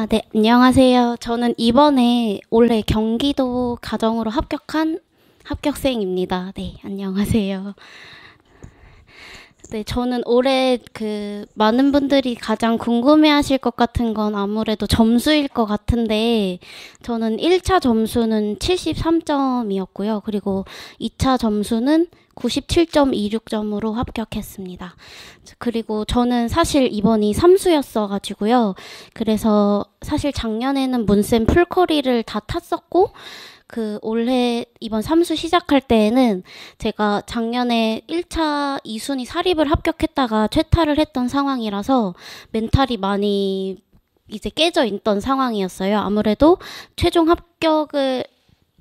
아, 네, 안녕하세요. 저는 이번에 올해 경기도 가정으로 합격한 합격생입니다. 네, 안녕하세요. 네, 저는 올해 그 많은 분들이 가장 궁금해 하실 것 같은 건 아무래도 점수일 것 같은데 저는 1차 점수는 73점이었고요. 그리고 2차 점수는 97.26점으로 합격했습니다. 그리고 저는 사실 이번이 삼수였어 가지고요. 그래서 사실 작년에는 문쌤 풀커리를 다 탔었고 그 올해 이번 삼수 시작할 때에는 제가 작년에 1차 2순위 사립을 합격했다가 최타를 했던 상황이라서 멘탈이 많이 이제 깨져 있던 상황이었어요. 아무래도 최종 합격을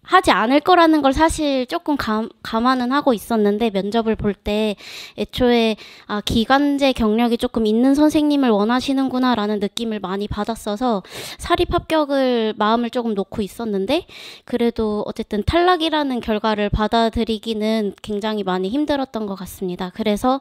하지 않을 거라는 걸 사실 조금 감, 감안은 하고 있었는데 면접을 볼 때 애초에 아, 기간제 경력이 조금 있는 선생님을 원하시는구나라는 느낌을 많이 받았어서 사립 합격을 마음을 조금 놓고 있었는데 그래도 어쨌든 탈락이라는 결과를 받아들이기는 굉장히 많이 힘들었던 것 같습니다. 그래서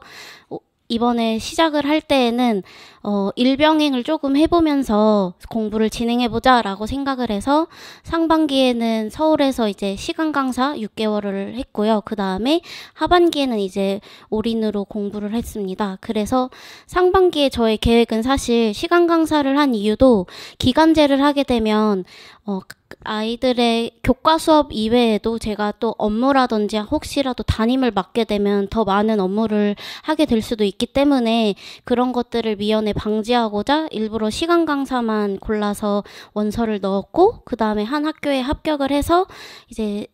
이번에 시작을 할 때에는 어, 일병행을 조금 해보면서 공부를 진행해보자라고 생각을 해서 상반기에는 서울에서 이제 시간 강사 6개월을 했고요. 그 다음에 하반기에는 이제 올인으로 공부를 했습니다. 그래서 상반기에 저의 계획은 사실 시간 강사를 한 이유도 기간제를 하게 되면 어, 아이들의 교과 수업 이외에도 제가 또 업무라든지 혹시라도 담임을 맡게 되면 더 많은 업무를 하게 될 수도 있기 때문에 그런 것들을 미연에 방지하고자 일부러 시간 강사만 골라서 원서를 넣었고 그 다음에 한 학교에 합격을 해서 이제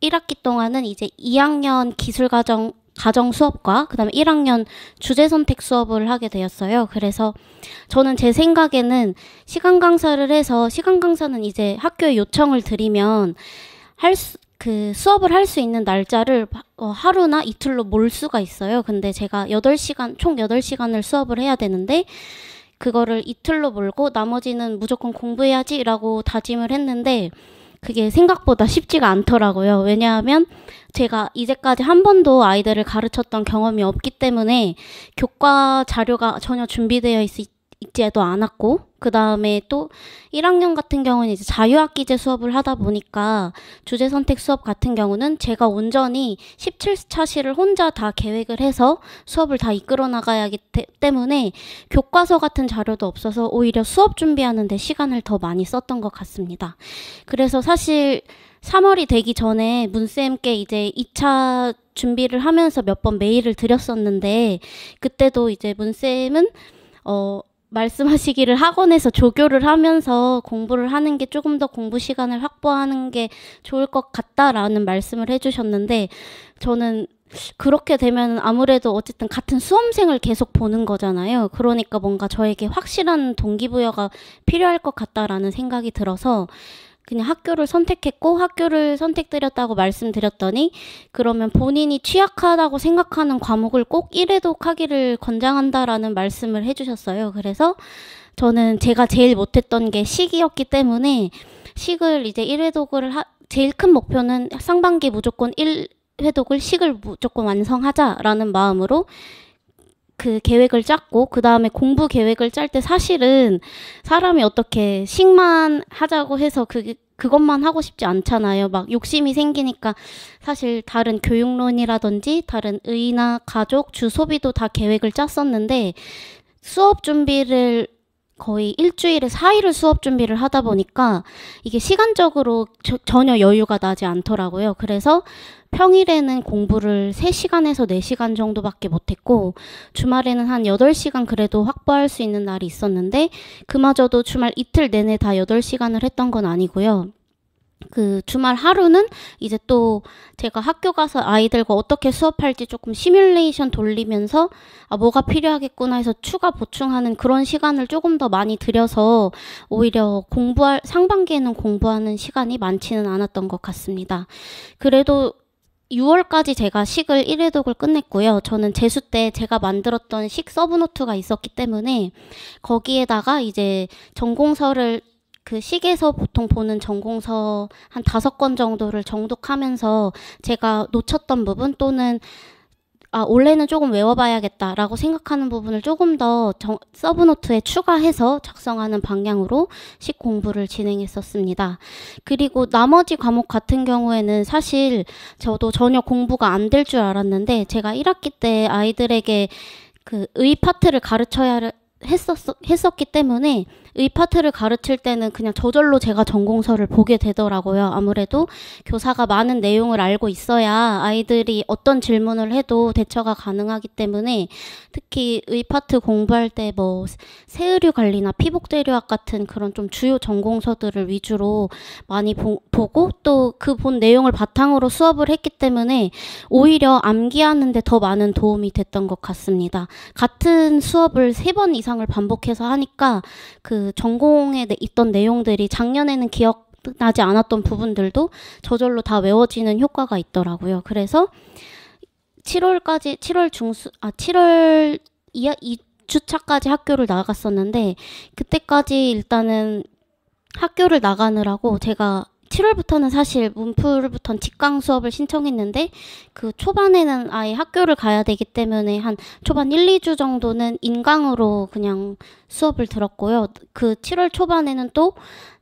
1학기 동안은 이제 2학년 기술과정 가정 수업과 그다음에 1학년 주제 선택 수업을 하게 되었어요. 그래서 저는 제 생각에는 시간 강사를 해서 시간 강사는 이제 학교에 요청을 드리면 할 수, 그 수업을 할 수 있는 날짜를 어, 하루나 이틀로 몰 수가 있어요. 근데 제가 8시간 총 8시간을 수업을 해야 되는데 그거를 이틀로 몰고 나머지는 무조건 공부해야지라고 다짐을 했는데 그게 생각보다 쉽지가 않더라고요. 왜냐하면 제가 이제까지 한 번도 아이들을 가르쳤던 경험이 없기 때문에 교과 자료가 전혀 준비되어 있지 입지도 않았고 그 다음에 또 1학년 같은 경우는 이제 자유학기제 수업을 하다 보니까 주제 선택 수업 같은 경우는 제가 온전히 17차 시를 혼자 다 계획을 해서 수업을 다 이끌어 나가야 하기 때문에 교과서 같은 자료도 없어서 오히려 수업 준비하는데 시간을 더 많이 썼던 것 같습니다. 그래서 사실 3월이 되기 전에 문쌤께 이제 2차 준비를 하면서 몇 번 메일을 드렸었는데 그때도 이제 문쌤은 어 말씀하시기를 학원에서 조교를 하면서 공부를 하는 게 조금 더 공부 시간을 확보하는 게 좋을 것 같다라는 말씀을 해주셨는데 저는 그렇게 되면 아무래도 어쨌든 같은 수험생을 계속 보는 거잖아요. 그러니까 뭔가 저에게 확실한 동기부여가 필요할 것 같다라는 생각이 들어서 그냥 학교를 선택했고 학교를 선택드렸다고 말씀드렸더니 그러면 본인이 취약하다고 생각하는 과목을 꼭 1회독 하기를 권장한다라는 말씀을 해주셨어요. 그래서 저는 제가 제일 못했던 게 식이었기 때문에 식을 이제 1회독을 하, 제일 큰 목표는 상반기 무조건 1회독을 식을 무조건 완성하자라는 마음으로 그 계획을 짰고 그 다음에 공부 계획을 짤 때 사실은 사람이 어떻게 식만 하자고 해서 그 그것만 하고 싶지 않잖아요. 막 욕심이 생기니까 사실 다른 교육론이라든지 다른 의나 가족, 주 소비도 다 계획을 짰었는데 수업 준비를 거의 일주일에 4일을 수업 준비를 하다 보니까 이게 시간적으로 저, 전혀 여유가 나지 않더라고요. 그래서 평일에는 공부를 3시간에서 4시간 정도밖에 못했고 주말에는 한 8시간 그래도 확보할 수 있는 날이 있었는데 그마저도 주말 이틀 내내 다 8시간을 했던 건 아니고요. 그 주말 하루는 이제 또 제가 학교 가서 아이들과 어떻게 수업할지 조금 시뮬레이션 돌리면서 아, 뭐가 필요하겠구나 해서 추가 보충하는 그런 시간을 조금 더 많이 들여서 오히려 공부할, 상반기에는 공부하는 시간이 많지는 않았던 것 같습니다. 그래도 6월까지 제가 식을 1회독을 끝냈고요. 저는 재수 때 제가 만들었던 식 서브노트가 있었기 때문에 거기에다가 이제 전공서를 그 시계에서 보통 보는 전공서 한 다섯 권 정도를 정독하면서 제가 놓쳤던 부분 또는 아, 원래는 조금 외워봐야겠다라고 생각하는 부분을 조금 더 정, 서브노트에 추가해서 작성하는 방향으로 식 공부를 진행했었습니다. 그리고 나머지 과목 같은 경우에는 사실 저도 전혀 공부가 안 될 줄 알았는데 제가 1학기 때 아이들에게 그 의 파트를 가르쳐야 했었, 했었기 때문에 이 파트를 가르칠 때는 그냥 저절로 제가 전공서를 보게 되더라고요. 아무래도 교사가 많은 내용을 알고 있어야 아이들이 어떤 질문을 해도 대처가 가능하기 때문에 특히 의 파트 공부할 때 뭐 세의류 관리나 피복대류학 같은 그런 좀 주요 전공서들을 위주로 많이 보, 보고 또 그 본 내용을 바탕으로 수업을 했기 때문에 오히려 암기하는데 더 많은 도움이 됐던 것 같습니다. 같은 수업을 세 번 이상을 반복해서 하니까 그 전공에 있던 내용들이 작년에는 기억 나지 않았던 부분들도 저절로 다 외워지는 효과가 있더라고요. 그래서 7월까지 7월 중순 아 7월 이하 이 주차까지 학교를 나갔었는데 그때까지 일단은 학교를 나가느라고 제가 7월부터는 사실 문풀부터 는 직강 수업을 신청했는데 그 초반에는 아예 학교를 가야 되기 때문에 한 초반 1, 2주 정도는 인강으로 그냥 수업을 들었고요. 그 7월 초반에는 또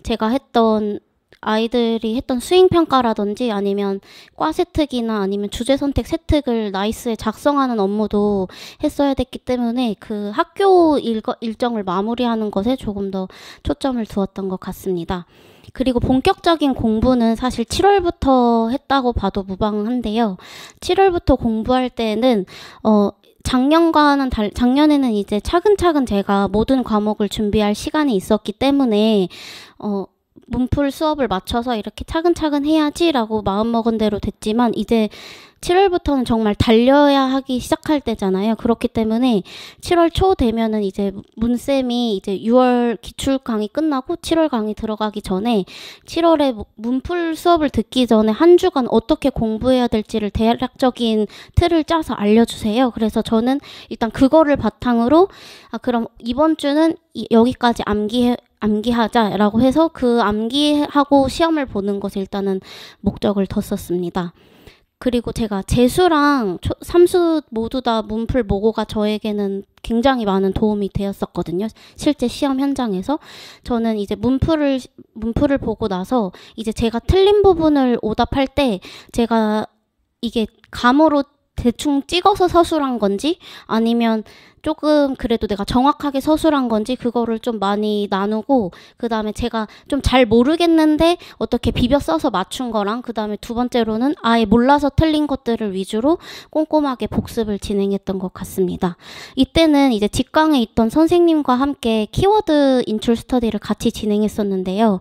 제가 했던 아이들이 했던 수행 평가라든지 아니면 과 세특이나 아니면 주제 선택 세특을 나이스에 작성하는 업무도 했어야 됐기 때문에 그 학교 일정을 마무리하는 것에 조금 더 초점을 두었던 것 같습니다. 그리고 본격적인 공부는 사실 7월부터 했다고 봐도 무방한데요. 7월부터 공부할 때는 어 작년과는 달, 작년에는 이제 차근차근 제가 모든 과목을 준비할 시간이 있었기 때문에 어 문풀 수업을 맞춰서 이렇게 차근차근 해야지라고 마음먹은 대로 됐지만 이제 7월부터는 정말 달려야 하기 시작할 때잖아요. 그렇기 때문에 7월 초 되면은 이제 문쌤이 이제 6월 기출 강의 끝나고 7월 강의 들어가기 전에 7월에 문풀 수업을 듣기 전에 한 주간 어떻게 공부해야 될지를 대략적인 틀을 짜서 알려주세요. 그래서 저는 일단 그거를 바탕으로 아, 그럼 이번 주는 이, 여기까지 암기해 암기하자라고 해서 그 암기하고 시험을 보는 것을 일단은 목적을 뒀었습니다. 그리고 제가 재수랑 초, 삼수 모두 다 문풀 모고가 저에게는 굉장히 많은 도움이 되었었거든요. 실제 시험 현장에서 저는 이제 문풀을 문풀을 보고 나서 이제 제가 틀린 부분을 오답할 때 제가 이게 감으로 대충 찍어서 서술한 건지 아니면 조금 그래도 내가 정확하게 서술한 건지 그거를 좀 많이 나누고 그 다음에 제가 좀 잘 모르겠는데 어떻게 비벼 써서 맞춘 거랑 그 다음에 두 번째로는 아예 몰라서 틀린 것들을 위주로 꼼꼼하게 복습을 진행했던 것 같습니다. 이때는 이제 직강에 있던 선생님과 함께 키워드 인출 스터디를 같이 진행했었는데요.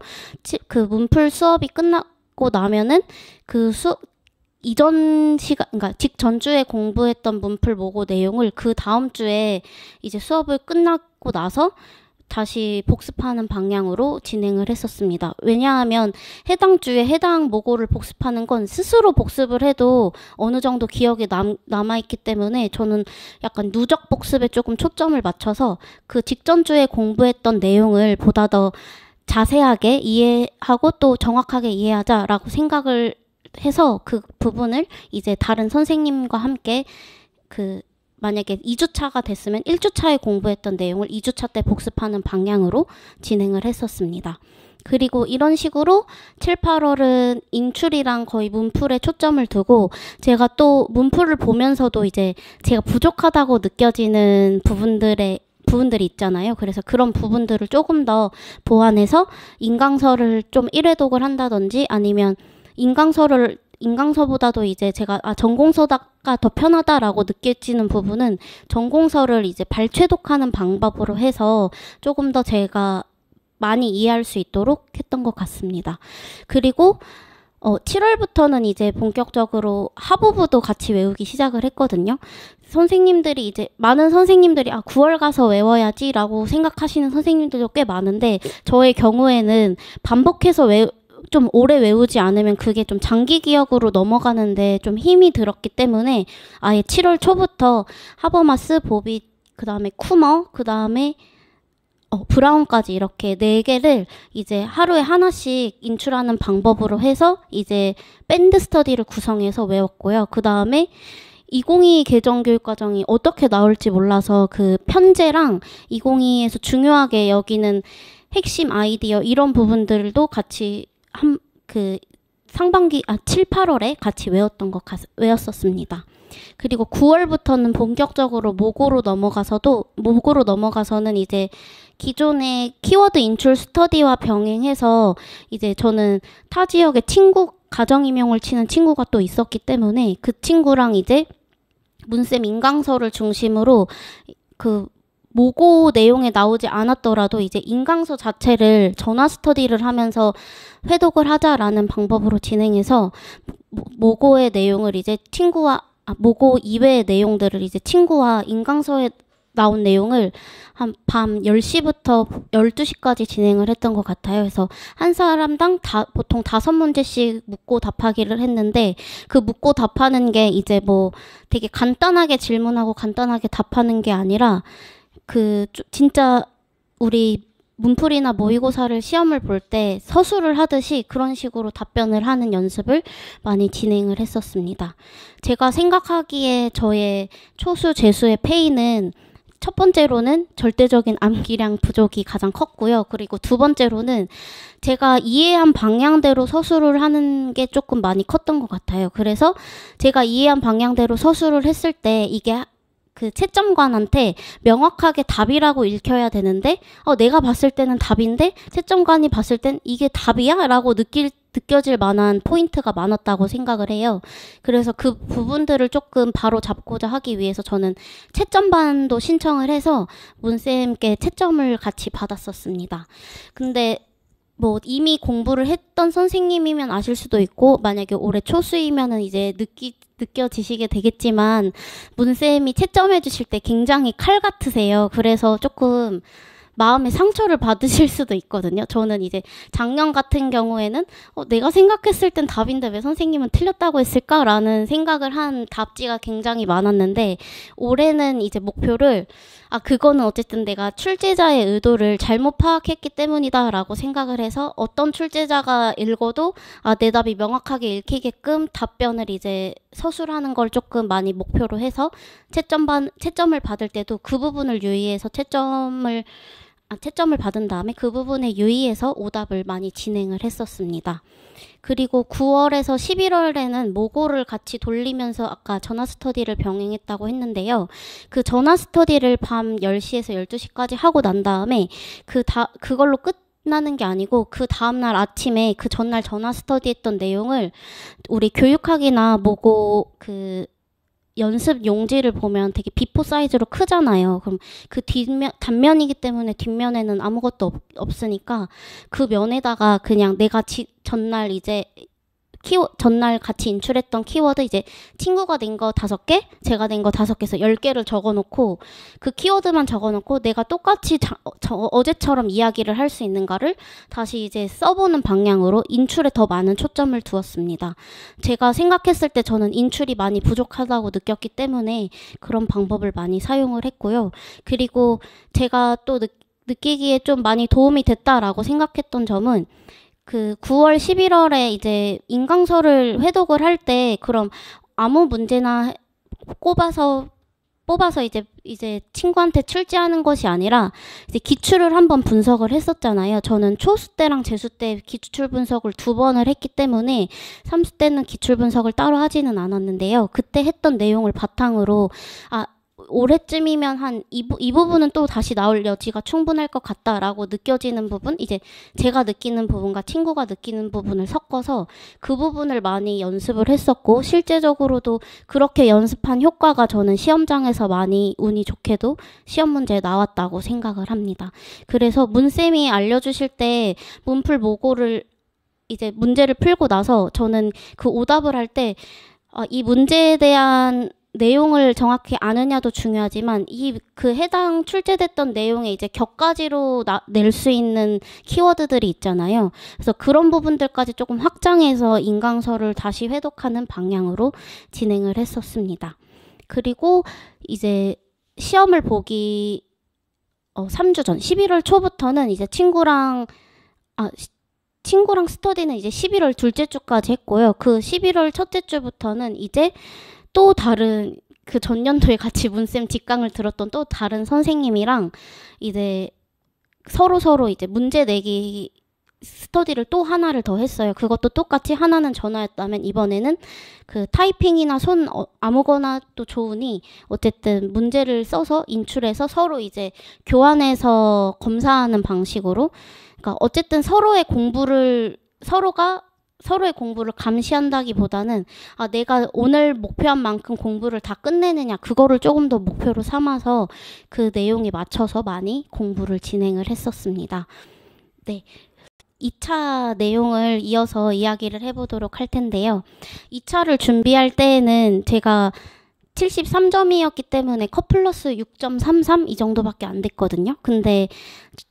그 문풀 수업이 끝나 고 나면은 그 수, 이전 시간, 그러니까 직전주에 공부했던 문풀 모고 내용을 그 다음 주에 이제 수업을 끝나고 나서 다시 복습하는 방향으로 진행을 했었습니다. 왜냐하면 해당 주에 해당 모고를 복습하는 건 스스로 복습을 해도 어느 정도 기억에 남, 남아있기 때문에 저는 약간 누적 복습에 조금 초점을 맞춰서 그 직전 주에 공부했던 내용을 보다 더 자세하게 이해하고 또 정확하게 이해하자라고 생각을 해서 그 부분을 이제 다른 선생님과 함께 그 만약에 2주차가 됐으면 1주차에 공부했던 내용을 2주차 때 복습하는 방향으로 진행을 했었습니다. 그리고 이런 식으로 7, 8월은 인출이랑 거의 문풀에 초점을 두고 제가 또 문풀을 보면서도 이제 제가 부족하다고 느껴지는 부분들의 부분들이 있잖아요. 그래서 그런 부분들을 조금 더 보완해서 인강서를 좀 1회독을 한다든지 아니면 인강서를 인강서보다도 이제 제가 아 전공서가 더 편하다라고 느껴지는 부분은 전공서를 이제 발췌독하는 방법으로 해서 조금 더 제가 많이 이해할 수 있도록 했던 것 같습니다. 그리고 어, 7월부터는 이제 본격적으로 하부부도 같이 외우기 시작을 했거든요. 선생님들이 이제 많은 선생님들이 아 9월 가서 외워야지라고 생각하시는 선생님들도 꽤 많은데 저의 경우에는 반복해서 외좀 오래 외우지 않으면 그게 좀 장기 기억으로 넘어가는데 좀 힘이 들었기 때문에 아예 7월 초부터 하버마스, 보비, 그 다음에 쿠머, 그 다음에 어, 브라운까지 이렇게 네 개를 이제 하루에 하나씩 인출하는 방법으로 해서 이제 밴드 스터디를 구성해서 외웠고요. 그 다음에 2022 개정 교육 과정이 어떻게 나올지 몰라서 그 편제랑 2022에서 중요하게 여기는 핵심 아이디어 이런 부분들도 같이 한그 상반기 아 7, 8월에 같이 외웠던 것 외웠었습니다. 그리고 9월부터는 본격적으로 모고로 넘어가서도 모고로 넘어가서는 이제 기존의 키워드 인출 스터디와 병행해서 이제 저는 타 지역의 친구 가정 임용을 치는 친구가 또 있었기 때문에 그 친구랑 이제 문쌤 인강서를 중심으로 그 모고 내용에 나오지 않았더라도 이제 인강서 자체를 전화 스터디를 하면서 회독을 하자라는 방법으로 진행해서 모고의 내용을 이제 친구와 아, 모고 이외의 내용들을 이제 친구와 인강서에 나온 내용을 한 밤 10시부터 12시까지 진행을 했던 것 같아요. 그래서 한 사람당 다, 보통 다섯 문제씩 묻고 답하기를 했는데 그 묻고 답하는 게 이제 뭐 되게 간단하게 질문하고 간단하게 답하는 게 아니라 그 진짜 우리 문풀이나 모의고사를 시험을 볼 때 서술을 하듯이 그런 식으로 답변을 하는 연습을 많이 진행을 했었습니다. 제가 생각하기에 저의 초수 재수의 페이는 첫 번째로는 절대적인 암기량 부족이 가장 컸고요. 그리고 두 번째로는 제가 이해한 방향대로 서술을 하는 게 조금 많이 컸던 것 같아요. 그래서 제가 이해한 방향대로 서술을 했을 때 이게 그 채점관한테 명확하게 답이라고 읽혀야 되는데 어 내가 봤을 때는 답인데 채점관이 봤을 땐 이게 답이야라고 느낄 느껴질 만한 포인트가 많았다고 생각을 해요. 그래서 그 부분들을 조금 바로 잡고자 하기 위해서 저는 채점반도 신청을 해서 문쌤께 채점을 같이 받았었습니다. 근데 뭐 이미 공부를 했던 선생님이면 아실 수도 있고 만약에 올해 초수이면은 이제 느끼 느껴지시게 되겠지만 문쌤이 채점해 주실 때 굉장히 칼 같으세요. 그래서 조금 마음의 상처를 받으실 수도 있거든요. 저는 이제 작년 같은 경우에는 어, 내가 생각했을 땐 답인데 왜 선생님은 틀렸다고 했을까라는 생각을 한 답지가 굉장히 많았는데 올해는 이제 목표를 아 그거는 어쨌든 내가 출제자의 의도를 잘못 파악했기 때문이다라고 생각을 해서 어떤 출제자가 읽어도 아 내 답이 명확하게 읽히게끔 답변을 이제 서술하는 걸 조금 많이 목표로 해서 채점 반 채점을 받을 때도 그 부분을 유의해서 채점을 아, 채점을 받은 다음에 그 부분에 유의해서 오답을 많이 진행을 했었습니다. 그리고 9월에서 11월에는 모고를 같이 돌리면서 아까 전화 스터디를 병행했다고 했는데요. 그 전화 스터디를 밤 10시에서 12시까지 하고 난 다음에 그 다, 그걸로 끝나는게 아니고 그 다음날 아침에 그 전날 전화 스터디했던 내용을 우리 교육학이나 모고 그 연습 용지를 보면 되게 비포 사이즈로 크잖아요. 그럼 그 뒷면, 단면이기 때문에 뒷면에는 아무것도 없, 없으니까 그 면에다가 그냥 내가 지, 전날 이제 키워 전날 같이 인출했던 키워드 이제 친구가 된 거 다섯 개, 제가 된 거 다섯 개서열 개를 적어놓고 그 키워드만 적어놓고 내가 똑같이 자, 어, 저, 어제처럼 이야기를 할 수 있는가를 다시 이제 써보는 방향으로 인출에 더 많은 초점을 두었습니다. 제가 생각했을 때 저는 인출이 많이 부족하다고 느꼈기 때문에 그런 방법을 많이 사용을 했고요. 그리고 제가 또 느, 느끼기에 좀 많이 도움이 됐다라고 생각했던 점은 그 9월 11월에 이제 인강서를 회독을 할 때 그럼 아무 문제나 꼽아서 뽑아서 이제 이제 친구한테 출제하는 것이 아니라 이제 기출을 한번 분석을 했었잖아요. 저는 초수 때랑 재수 때 기출 분석을 두 번을 했기 때문에 삼수 때는 기출 분석을 따로 하지는 않았는데요. 그때 했던 내용을 바탕으로 아 올해쯤이면 한이 부분은 또 다시 나올 여지가 충분할 것 같다라고 느껴지는 부분 이제 제가 느끼는 부분과 친구가 느끼는 부분을 섞어서 그 부분을 많이 연습을 했었고 실제적으로도 그렇게 연습한 효과가 저는 시험장에서 많이 운이 좋게도 시험 문제에 나왔다고 생각을 합니다. 그래서 문쌤이 알려주실 때 문풀 모고를 이제 문제를 풀고 나서 저는 그 오답을 할때 어, 아, 이 문제에 대한 내용을 정확히 아느냐도 중요하지만 이 그 해당 출제됐던 내용에 이제 격가지로 낼 수 있는 키워드들이 있잖아요. 그래서 그런 부분들까지 조금 확장해서 인강서를 다시 회독하는 방향으로 진행을 했었습니다. 그리고 이제 시험을 보기 어, 3주 전 11월 초부터는 이제 친구랑 아 친구랑 스터디는 이제 11월 둘째 주까지 했고요. 그 11월 첫째 주부터는 이제 또 다른 그 전년도에 같이 문쌤 직강을 들었던 또 다른 선생님이랑 이제 서로 서로 이제 문제 내기 스터디를 또 하나를 더 했어요. 그것도 똑같이 하나는 전화였다면 이번에는 그 타이핑이나 손 어, 아무거나 또 좋으니 어쨌든 문제를 써서 인출해서 서로 이제 교환해서 검사하는 방식으로 그러니까 어쨌든 서로의 공부를 서로가 서로의 공부를 감시한다기보다는 아 내가 오늘 목표한 만큼 공부를 다 끝내느냐 그거를 조금 더 목표로 삼아서 그 내용에 맞춰서 많이 공부를 진행을 했었습니다. 네. 2차 내용을 이어서 이야기를 해보도록 할 텐데요. 2차를 준비할 때에는 제가 73점이었기 때문에 컷 플러스 6.33 이 정도밖에 안 됐거든요. 근데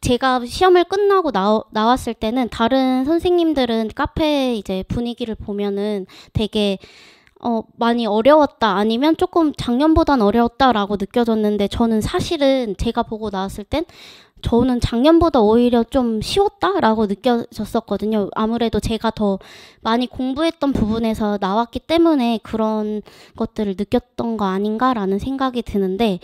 제가 시험을 끝나고 나, 나왔을 때는 다른 선생님들은 카페 이제 분위기를 보면은 되게 어, 많이 어려웠다 아니면 조금 작년보단 어려웠다라고 느껴졌는데 저는 사실은 제가 보고 나왔을 땐 저는 작년보다 오히려 좀 쉬웠다라고 느껴졌었거든요. 아무래도 제가 더 많이 공부했던 부분에서 나왔기 때문에 그런 것들을 느꼈던 거 아닌가라는 생각이 드는데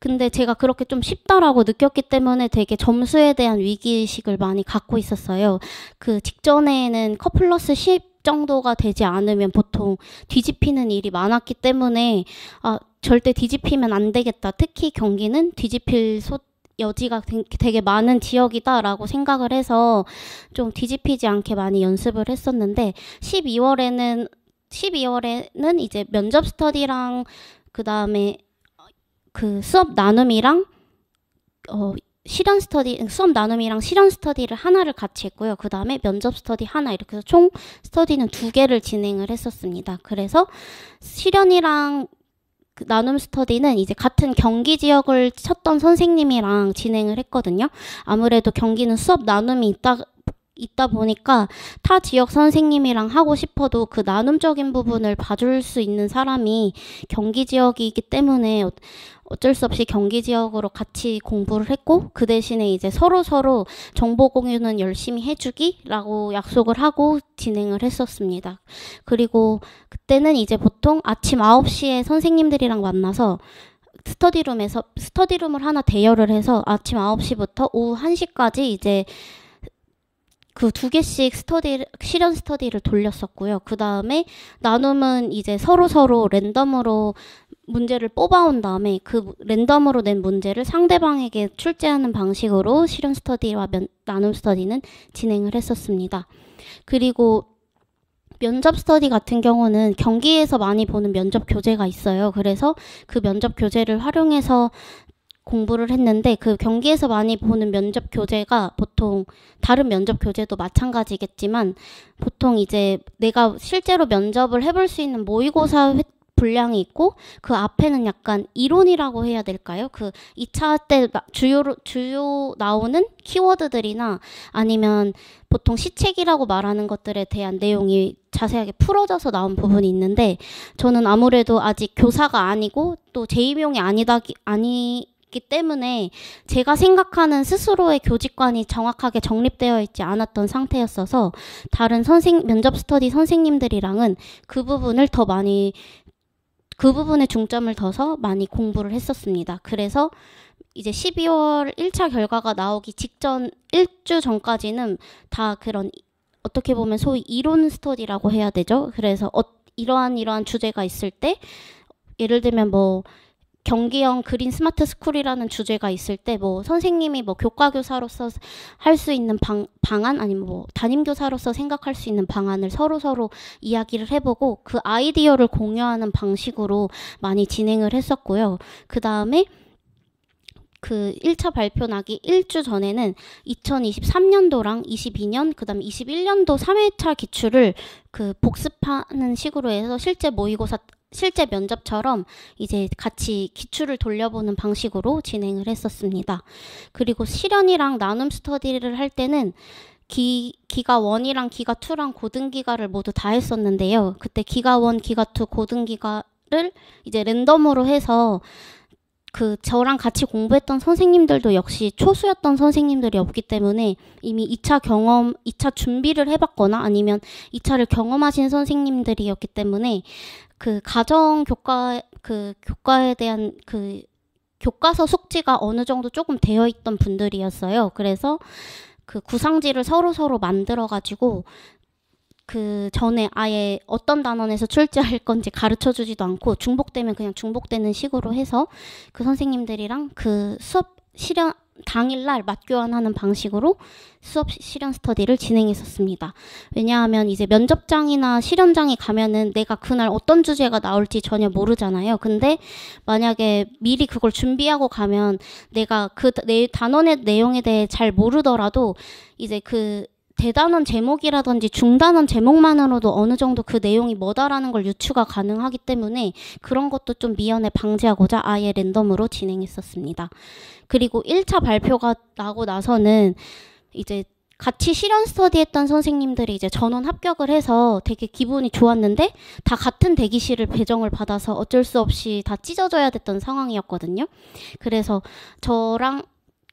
근데 제가 그렇게 좀 쉽다라고 느꼈기 때문에 되게 점수에 대한 위기의식을 많이 갖고 있었어요. 그 직전에는 커플러스 10 정도가 되지 않으면 보통 뒤집히는 일이 많았기 때문에 아, 절대 뒤집히면 안 되겠다. 특히 경기는 뒤집힐 소, 여지가 되게 많은 지역이다라고 생각을 해서 좀 뒤집히지 않게 많이 연습을 했었는데 12월에는 12월에는 이제 면접 스터디랑 그다음에 그 수업 나눔이랑 어 실현 스터디, 수업 나눔이랑 실현 스터디를 하나를 같이 했고요. 그 다음에 면접 스터디 하나 이렇게 해서 총 스터디는 두 개를 진행을 했었습니다. 그래서 실현이랑 그 나눔 스터디는 이제 같은 경기 지역을 쳤던 선생님이랑 진행을 했거든요. 아무래도 경기는 수업 나눔이 있다, 있다 보니까 타 지역 선생님이랑 하고 싶어도 그 나눔적인 부분을 봐줄 수 있는 사람이 경기 지역이기 때문에 어쩔 수 없이 경기 지역으로 같이 공부를 했고 그 대신에 이제 서로 서로 정보 공유는 열심히 해주기라고 약속을 하고 진행을 했었습니다. 그리고 그때는 이제 보통 아침 9시에 선생님들이랑 만나서 스터디룸에서 스터디룸을 하나 대여를 해서 아침 9시부터 오후 1시까지 이제 그 두 개씩 스터디 실현 스터디를 돌렸었고요. 그 다음에 나눔은 이제 서로 서로 랜덤으로 문제를 뽑아온 다음에 그 랜덤으로 낸 문제를 상대방에게 출제하는 방식으로 실험 스터디와 면, 나눔 스터디는 진행을 했었습니다. 그리고 면접 스터디 같은 경우는 경기에서 많이 보는 면접 교재가 있어요. 그래서 그 면접 교재를 활용해서 공부를 했는데 그 경기에서 많이 보는 면접 교재가 보통 다른 면접 교재도 마찬가지겠지만 보통 이제 내가 실제로 면접을 해볼 수 있는 모의고사 분량이 있고 그 앞에는 약간 이론이라고 해야 될까요? 그 2차 때 주요 주요 나오는 키워드들이나 아니면 보통 시책이라고 말하는 것들에 대한 내용이 자세하게 풀어져서 나온 부분이 있는데 저는 아무래도 아직 교사가 아니고 또 재임용이 아니다 아니 기 때문에 제가 생각하는 스스로의 교직관이 정확하게 정립되어 있지 않았던 상태였어서 다른 선생 면접 스터디 선생님들이랑은 그 부분을 더 많이 그 부분에 중점을 둬서 많이 공부를 했었습니다. 그래서 이제 12월 1차 결과가 나오기 직전 1주 전까지는 다 그런 어떻게 보면 소위 이론 스터디라고 해야 되죠. 그래서 어, 이러한 이러한 주제가 있을 때 예를 들면 뭐 경기형 그린 스마트 스쿨이라는 주제가 있을 때 뭐 선생님이 뭐 교과 교사로서 할 수 있는 방, 방안 아니면 뭐 담임 교사로서 생각할 수 있는 방안을 서로 서로 이야기를 해보고 그 아이디어를 공유하는 방식으로 많이 진행을 했었고요. 그 다음에 그 1차 발표 나기 1주 전에는 2023년도랑 22년, 그 다음에 21년도 3회차 기출을 그 복습하는 식으로 해서 실제 모의고사 실제 면접처럼 이제 같이 기출을 돌려보는 방식으로 진행을 했었습니다. 그리고 실연이랑 나눔 스터디를 할 때는 기, 기가 원이랑 기가 투랑 고등기가를 모두 다 했었는데요. 그때 기가 원, 기가 투, 고등기가를 이제 랜덤으로 해서 그 저랑 같이 공부했던 선생님들도 역시 초수였던 선생님들이 없기 때문에 이미 2차 경험, 2차 준비를 해봤거나 아니면 2차를 경험하신 선생님들이었기 때문에 그 가정 교과 그 교과에 대한 그 교과서 숙지가 어느 정도 조금 되어 있던 분들이었어요. 그래서 그 구상지를 서로 서로 만들어 가지고 그 전에 아예 어떤 단원에서 출제할 건지 가르쳐 주지도 않고 중복되면 그냥 중복되는 식으로 해서 그 선생님들이랑 그 수업 실현 당일날 맞교환하는 방식으로 수업 실현 스터디를 진행했었습니다. 왜냐하면 이제 면접장이나 실현장에 가면은 내가 그날 어떤 주제가 나올지 전혀 모르잖아요. 근데 만약에 미리 그걸 준비하고 가면 내가 그 단원의 내용에 대해 잘 모르더라도 이제 그 대단원 제목이라든지 중단원 제목만으로도 어느 정도 그 내용이 뭐다라는 걸 유추가 가능하기 때문에 그런 것도 좀 미연에 방지하고자 아예 랜덤으로 진행했었습니다. 그리고 1차 발표가 나고 나서는 이제 같이 실현 스터디 했던 선생님들이 이제 전원 합격을 해서 되게 기분이 좋았는데 다 같은 대기실을 배정을 받아서 어쩔 수 없이 다 찢어져야 됐던 상황이었거든요. 그래서 저랑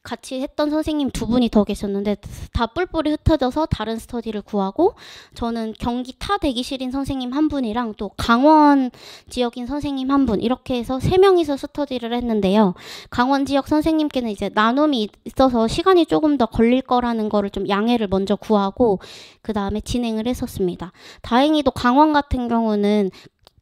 같이 했던 선생님 두 분이 더 계셨는데 다 뿔뿔이 흩어져서 다른 스터디를 구하고 저는 경기 타 대기실인 선생님 한 분이랑 또 강원 지역인 선생님 한 분 이렇게 해서 세 명이서 스터디를 했는데요. 강원 지역 선생님께는 이제 나눔이 있어서 시간이 조금 더 걸릴 거라는 거를 좀 양해를 먼저 구하고 그 다음에 진행을 했었습니다. 다행히도 강원 같은 경우는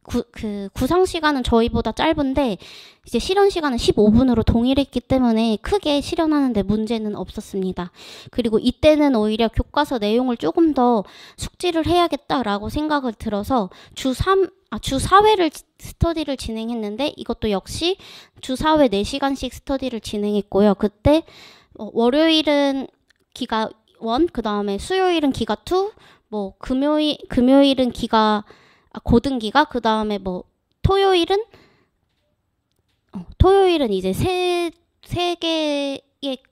구, 그 구상 시간은 저희보다 짧은데 이제 실현 시간은 15분으로 동일했기 때문에 크게 실현하는데 문제는 없었습니다. 그리고 이때는 오히려 교과서 내용을 조금 더 숙지를 해야겠다라고 생각을 들어서 주 3, 아, 주 4회를 스터디를 진행했는데 이것도 역시 주 4회 4시간씩 스터디를 진행했고요. 그때 어, 월요일은 기가 1, 그 다음에 수요일은 기가 2, 뭐 금요일, 금요일은 기가 아, 고등기가 그 다음에 뭐 토요일은 어, 토요일은 이제 세 세 개의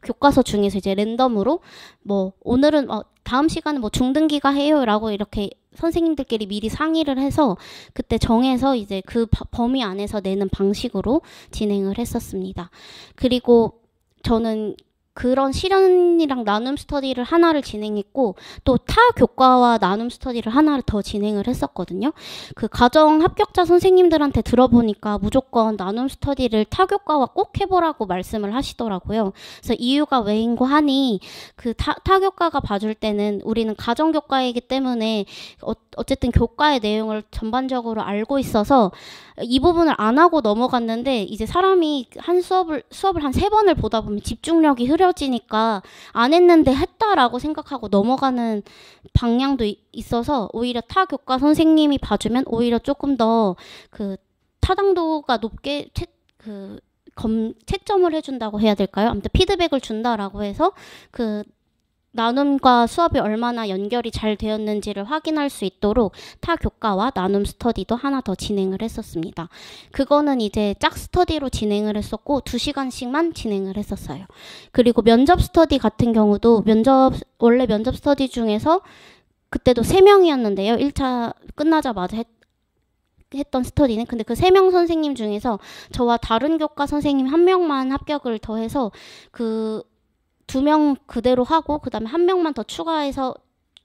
교과서 중에서 이제 랜덤으로 뭐 오늘은 어, 다음 시간은 뭐 중등기가 해요라고 이렇게 선생님들끼리 미리 상의를 해서 그때 정해서 이제 그 범위 안에서 내는 방식으로 진행을 했었습니다. 그리고 저는 그런 실현이랑 나눔 스터디를 하나를 진행했고 또 타 교과와 나눔 스터디를 하나를 더 진행을 했었거든요. 그 가정 합격자 선생님들한테 들어보니까 무조건 나눔 스터디를 타 교과와 꼭 해보라고 말씀을 하시더라고요. 그래서 이유가 왜인고 하니 그 타, 타 교과가 봐줄 때는 우리는 가정 교과이기 때문에 어, 어쨌든 교과의 내용을 전반적으로 알고 있어서 이 부분을 안 하고 넘어갔는데 이제 사람이 한 수업을 수업을 한 세 번을 보다 보면 집중력이 흐려지니까 안 했는데 했다라고 생각하고 넘어가는 방향도 있어서 오히려 타 교과 선생님이 봐주면 오히려 조금 더 그 타당도가 높게 채, 그 검, 채점을 해준다고 해야 될까요? 아무튼 피드백을 준다라고 해서 그 나눔과 수업이 얼마나 연결이 잘 되었는지를 확인할 수 있도록 타 교과와 나눔 스터디도 하나 더 진행을 했었습니다. 그거는 이제 짝 스터디로 진행을 했었고 두시간씩만 진행을 했었어요. 그리고 면접 스터디 같은 경우도 면접 원래 면접 스터디 중에서 그때도 세명이었는데요 1차 끝나자마자 했, 했던 스터디는 근데 그 세 명 선생님 중에서 저와 다른 교과 선생님 한 명만 합격을 더해서 그 두명 그대로 하고 그다음에 한 명만 더 추가해서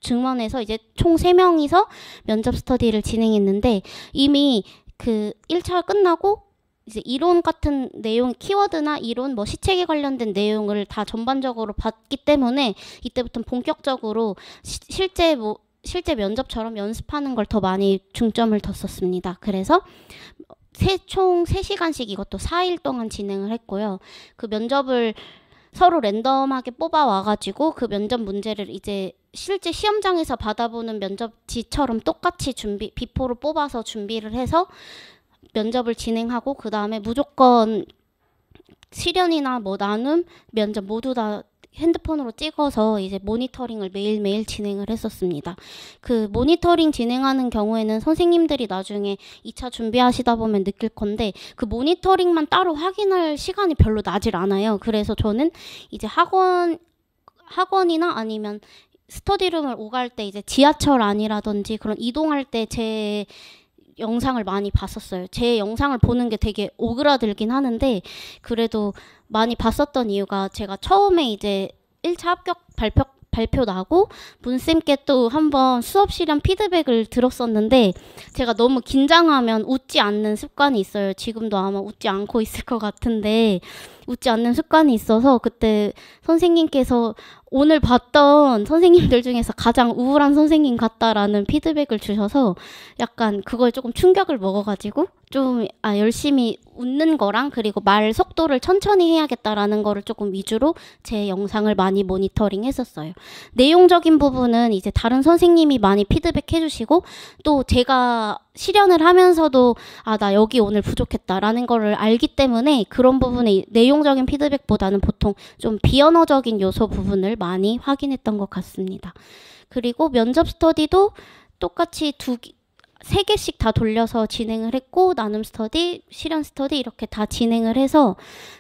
증원해서 이제 총 세명이서 면접 스터디를 진행했는데 이미 그 1차가 끝나고 이제 이론 같은 내용, 키워드나 이론, 뭐 시책에 관련된 내용을 다 전반적으로 봤기 때문에 이때부터 본격적으로 시, 실제 뭐 실제 면접처럼 연습하는 걸 더 많이 중점을 뒀었습니다. 그래서 세, 총 세시간씩 이것도 사 일 동안 진행을 했고요. 그 면접을 서로 랜덤하게 뽑아와가지고 그 면접 문제를 이제 실제 시험장에서 받아보는 면접지처럼 똑같이 준비, 비포로 뽑아서 준비를 해서 면접을 진행하고 그 다음에 무조건 실연이나 뭐 나눔, 면접 모두 다 핸드폰으로 찍어서 이제 모니터링을 매일매일 진행을 했었습니다. 그 모니터링 진행하는 경우에는 선생님들이 나중에 2차 준비하시다 보면 느낄 건데 그 모니터링만 따로 확인할 시간이 별로 나질 않아요. 그래서 저는 이제 학원 학원이나 아니면 스터디룸을 오갈 때 이제 지하철 안이라든지 그런 이동할 때 제 영상을 많이 봤었어요. 제 영상을 보는 게 되게 오그라들긴 하는데 그래도 많이 봤었던 이유가 제가 처음에 이제 1차 합격 발표 발표 나고 문쌤께 또 한번 수업 실험 피드백을 들었었는데 제가 너무 긴장하면 웃지 않는 습관이 있어요. 지금도 아마 웃지 않고 있을 것 같은데 웃지 않는 습관이 있어서 그때 선생님께서 오늘 봤던 선생님들 중에서 가장 우울한 선생님 같다라는 피드백을 주셔서 약간 그걸 조금 충격을 먹어가지고 좀 아, 열심히 웃는 거랑 그리고 말 속도를 천천히 해야겠다라는 거를 조금 위주로 제 영상을 많이 모니터링 했었어요. 내용적인 부분은 이제 다른 선생님이 많이 피드백 해주시고 또 제가 실현을 하면서도 아, 나 여기 오늘 부족했다라는 거를 알기 때문에 그런 부분에 내용적인 피드백보다는 보통 좀 비언어적인 요소 부분을 많이 확인했던 것 같습니다. 그리고 면접 스터디도 똑같이 두, 세 개씩 다 돌려서 진행을 했고 나눔 스터디, 실현 스터디 이렇게 다 진행을 해서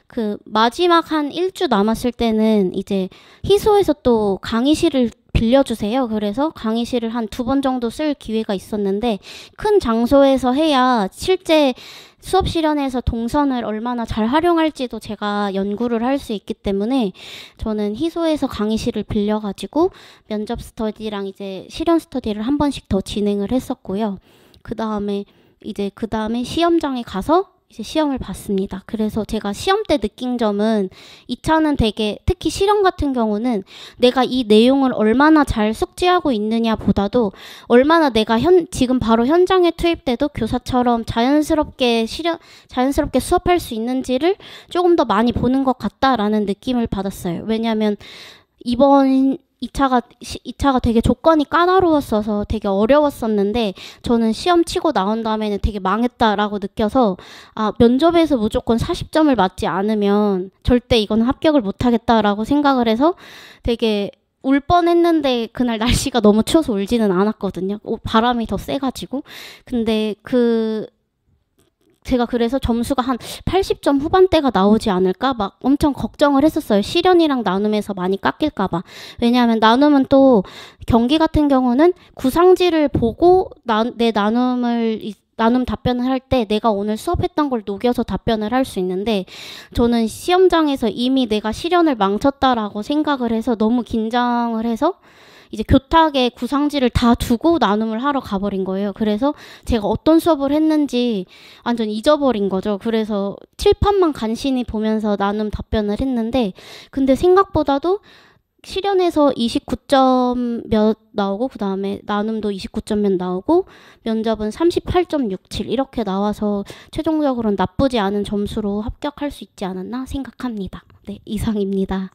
그 마지막 한 일주 남았을 때는 이제 희소에서 또 강의실을 빌려주세요. 그래서 강의실을 한 두 번 정도 쓸 기회가 있었는데 큰 장소에서 해야 실제 수업 실현에서 동선을 얼마나 잘 활용할지도 제가 연구를 할 수 있기 때문에 저는 희소에서 강의실을 빌려가지고 면접 스터디랑 이제 실현 스터디를 한 번씩 더 진행을 했었고요. 그 다음에 이제 그 다음에 시험장에 가서 이제 시험을 봤습니다. 그래서 제가 시험 때 느낀 점은 2차는 되게 특히 실험 같은 경우는 내가 이 내용을 얼마나 잘 숙지하고 있느냐보다도 얼마나 내가 현, 지금 바로 현장에 투입돼도 교사처럼 자연스럽게 실현 자연스럽게 수업할 수 있는지를 조금 더 많이 보는 것 같다라는 느낌을 받았어요. 왜냐면 이번 2차가, 2차가 되게 조건이 까다로웠어서 되게 어려웠었는데 저는 시험 치고 나온 다음에는 되게 망했다라고 느껴서 아, 면접에서 무조건 40점을 맞지 않으면 절대 이건 합격을 못하겠다라고 생각을 해서 되게 울 뻔했는데 그날 날씨가 너무 추워서 울지는 않았거든요. 바람이 더 세가지고. 근데 그 제가 그래서 점수가 한 80점 후반대가 나오지 않을까 막 엄청 걱정을 했었어요. 시련이랑 나눔에서 많이 깎일까봐. 왜냐하면 나눔은 또 경기 같은 경우는 구상지를 보고 나, 내 나눔을 나눔 답변을 할 때 내가 오늘 수업했던 걸 녹여서 답변을 할 수 있는데 저는 시험장에서 이미 내가 시련을 망쳤다라고 생각을 해서 너무 긴장을 해서 이제 교탁에 구상지를 다 두고 나눔을 하러 가버린 거예요. 그래서 제가 어떤 수업을 했는지 완전 잊어버린 거죠. 그래서 칠판만 간신히 보면서 나눔 답변을 했는데 근데 생각보다도 실현에서 29점 몇 나오고 그 다음에 나눔도 29점 몇 나오고 면접은 38.67 이렇게 나와서 최종적으로는 나쁘지 않은 점수로 합격할 수 있지 않았나 생각합니다. 네 이상입니다.